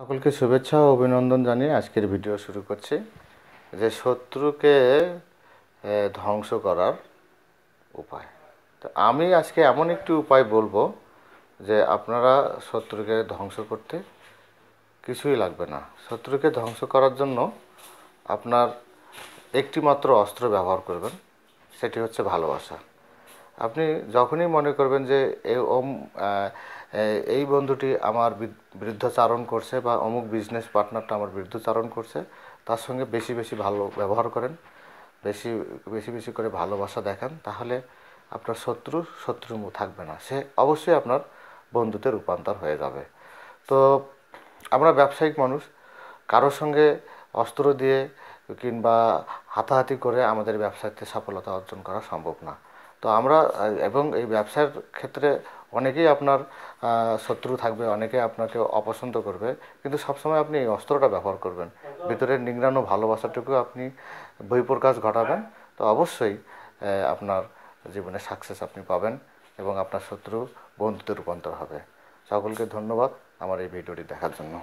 সকলকে শুভেচ্ছা ও অভিনন্দন জানিয়ে আজকের ভিডিও শুরু করছি যে শত্রুকে ধ্বংস করার উপায় তো আমি আজকে এমন একটি উপায় বলবো যে আপনারা শত্রুকে ধ্বংস করতে কিছুই লাগবে না শত্রুকে ধ্বংস করার জন্য আপনার একটিমাত্র অস্ত্র ব্যবহার করবেন সেটি হচ্ছে ভালোবাসা আপনি যখনই মনে করবেন যে ওম এই বন্ধুটি আমার বৃদ্ধাচারণ করছে বা অমুক বিজনেস পার্টনারটা আমার বৃদ্ধচারণ করছে তার সঙ্গে বেশি বেশি ভালো ব্যবহার করেন বেশি বেশি বেশি করে ভালোবাসা দেখান তাহলে আপনার শত্রু শত্রু থাকবে না সে অবশ্যই আপনার বন্ধুতে রূপান্তর হয়ে যাবে তো আমরা ব্যবসায়িক মানুষ কারোর সঙ্গে অস্ত্র দিয়ে কিংবা হাতাহাতি করে আমাদের ব্যবসাতে সফলতা অর্জন করা সম্ভব না তো আমরা এবং এই ব্যবসার ক্ষেত্রে অনেকেই আপনার শত্রু থাকবে অনেকে আপনাকে অপছন্দ করবে কিন্তু সবসময় আপনি এই অস্ত্রটা ব্যবহার করবেন ভিতরের নিংড়ানো ভালোবাসাটুকু আপনি বহিঃপ্রকাশ ঘটাবেন তো অবশ্যই আপনার জীবনে সাকসেস আপনি পাবেন এবং আপনার শত্রু বন্ধুতে রূপান্তর হবে সকলকে ধন্যবাদ আমার এই ভিডিওটি দেখার জন্য